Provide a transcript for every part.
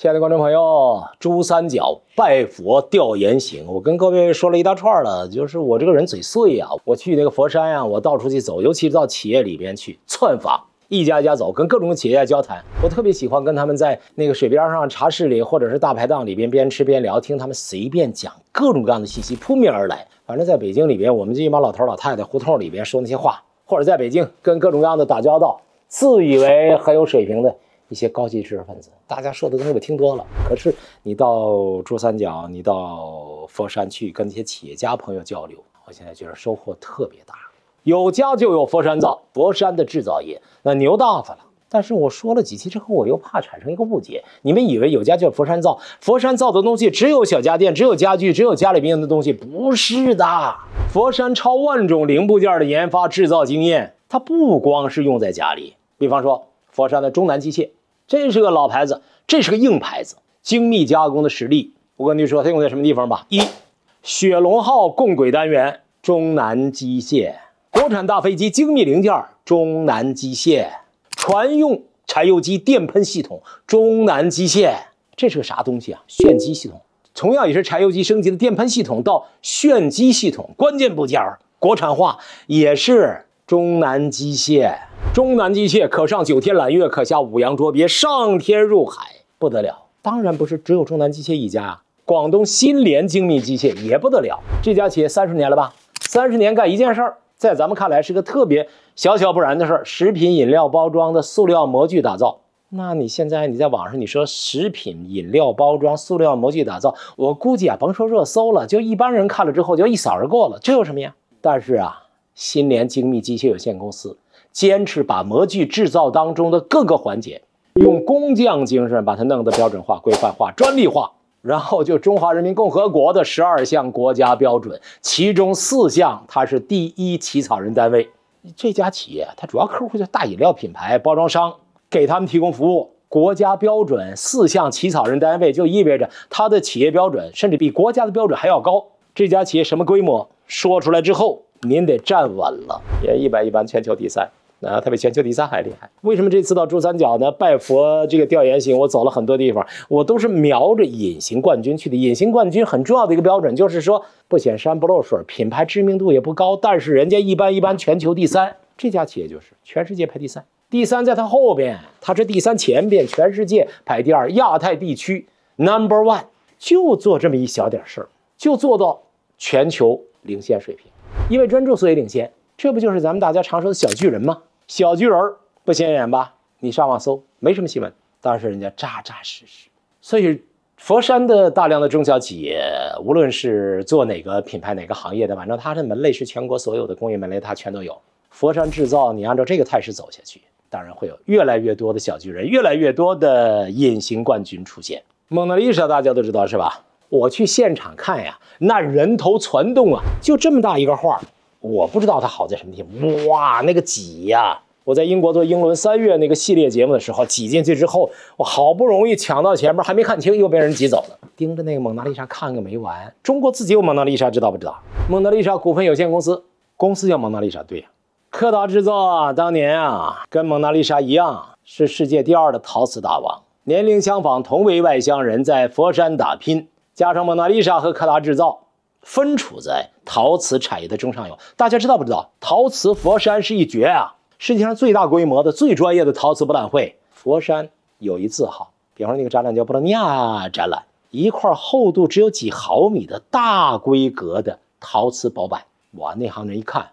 亲爱的观众朋友，珠三角拜佛调研行，我跟各位说了一大串了，就是我这个人嘴碎呀。我去那个佛山呀，我到处去走，尤其是到企业里边去窜访，一家一家走，跟各种企业交谈。我特别喜欢跟他们在那个水边上茶室里，或者是大排档里边边吃边聊，听他们随便讲各种各样的信息扑面而来。反正在北京里边，我们这一帮老头老太太胡同里边说那些话，或者在北京跟各种各样的打交道，自以为很有水平的。一些高级知识分子，大家说的东西我听多了。可是你到珠三角，你到佛山去跟那些企业家朋友交流，我现在觉得收获特别大。有家就有佛山造，佛山的制造业那牛大发了。但是我说了几期之后，我又怕产生一个误解：你们以为有家就是佛山造，佛山造的东西只有小家电、只有家具、只有家里用的东西？不是的，佛山超万种零部件的研发制造经验，它不光是用在家里。比方说，佛山的中南机械。这是个老牌子，这是个硬牌子，精密加工的实力。我跟你说，它用在什么地方吧？一，雪龙号共轨单元，中南机械；国产大飞机精密零件，中南机械；船用柴油机电喷系统，中南机械。这是个啥东西啊？炫机系统，同样也是柴油机升级的电喷系统到炫机系统关键部件国产化，也是中南机械。中南机械可上九天揽月，可下五洋捉鳖，上天入海，不得了。当然不是只有中南机械一家啊，广东新联精密机械也不得了。这家企业三十年了吧？三十年干一件事儿，在咱们看来是个特别小巧不然的事儿——食品饮料包装的塑料模具打造。那你现在你在网上你说食品饮料包装塑料模具打造，我估计啊，甭说热搜了，就一般人看了之后就一扫而过了，这有什么呀？但是啊，新联精密机械有限公司。坚持把模具制造当中的各个环节，用工匠精神把它弄得标准化、规范化、专利化。然后就中华人民共和国的十二项国家标准，其中四项它是第一起草人单位。这家企业它主要客户就大饮料品牌包装商，给他们提供服务。国家标准四项起草人单位就意味着它的企业标准甚至比国家的标准还要高。这家企业什么规模？说出来之后您得站稳了。也一百一，般全球第三。啊，它比全球第三还厉害。为什么这次到珠三角呢？拜佛这个调研行，我走了很多地方，我都是瞄着隐形冠军去的。隐形冠军很重要的一个标准就是说不显山不露水，品牌知名度也不高，但是人家一般一般全球第三，这家企业就是全世界排第三。第三在它后边，它这第三前边，全世界排第二，亚太地区 number one，就做这么一小点事儿，就做到全球领先水平。因为专注所以领先，这不就是咱们大家常说的小巨人吗？小巨人儿不显眼吧？你上网搜，没什么新闻。但是人家扎扎实实。所以，佛山的大量的中小企业，无论是做哪个品牌、哪个行业的，反正它的门类是全国所有的工业门类，它全都有。佛山制造，你按照这个态势走下去，当然会有越来越多的小巨人，越来越多的隐形冠军出现。蒙娜丽莎大家都知道是吧？我去现场看呀，那人头攒动啊，就这么大一个画。我不知道它好在什么地方。哇，那个挤呀！我在英国做《英伦三月》那个系列节目的时候，挤进去之后，我好不容易抢到前边，还没看清，又被人挤走了。盯着那个蒙娜丽莎看个没完。中国自己有蒙娜丽莎，知道不知道？蒙娜丽莎股份有限公司，公司叫蒙娜丽莎，对。呀、柯达制造啊，当年啊，跟蒙娜丽莎一样，是世界第二的陶瓷大王。年龄相仿，同为外乡人，在佛山打拼。加上蒙娜丽莎和柯达制造。分处在陶瓷产业的中上游，大家知道不知道？陶瓷佛山是一绝啊！世界上最大规模的、最专业的陶瓷博览会，佛山有一字号，比方说那个展览叫波罗尼亚展览，一块厚度只有几毫米的大规格的陶瓷薄板，哇，内行人一看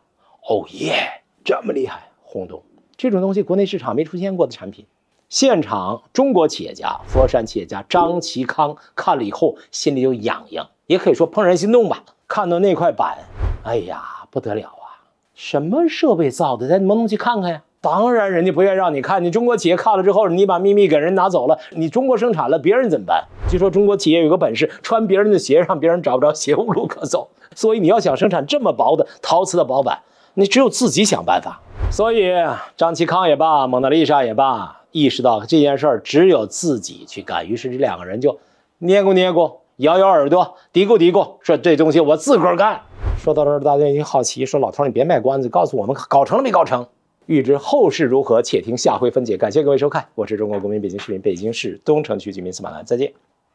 哦耶，这么厉害，轰动！这种东西国内市场没出现过的产品。现场，中国企业家、佛山企业家张其康看了以后，心里就痒痒，也可以说怦然心动吧。看到那块板，哎呀，不得了啊！什么设备造的？能蒙能去看看呀。当然，人家不愿让你看。你中国企业看了之后，你把秘密给人拿走了，你中国生产了，别人怎么办？据说中国企业有个本事，穿别人的鞋，让别人找不着鞋，无路可走。所以你要想生产这么薄的陶瓷的薄板，你只有自己想办法。所以张其康也罢，蒙娜丽莎也罢。意识到这件事儿只有自己去干，于是这两个人就捏咕捏咕，咬咬耳朵，嘀咕嘀咕，说这东西我自个儿干。说到这儿，大家已经好奇，说老头儿你别卖关子，告诉我们搞成了没搞成？欲知后事如何，且听下回分解。感谢各位收看，我是中国公民北京市民，北京市东城区居民司马南，再见。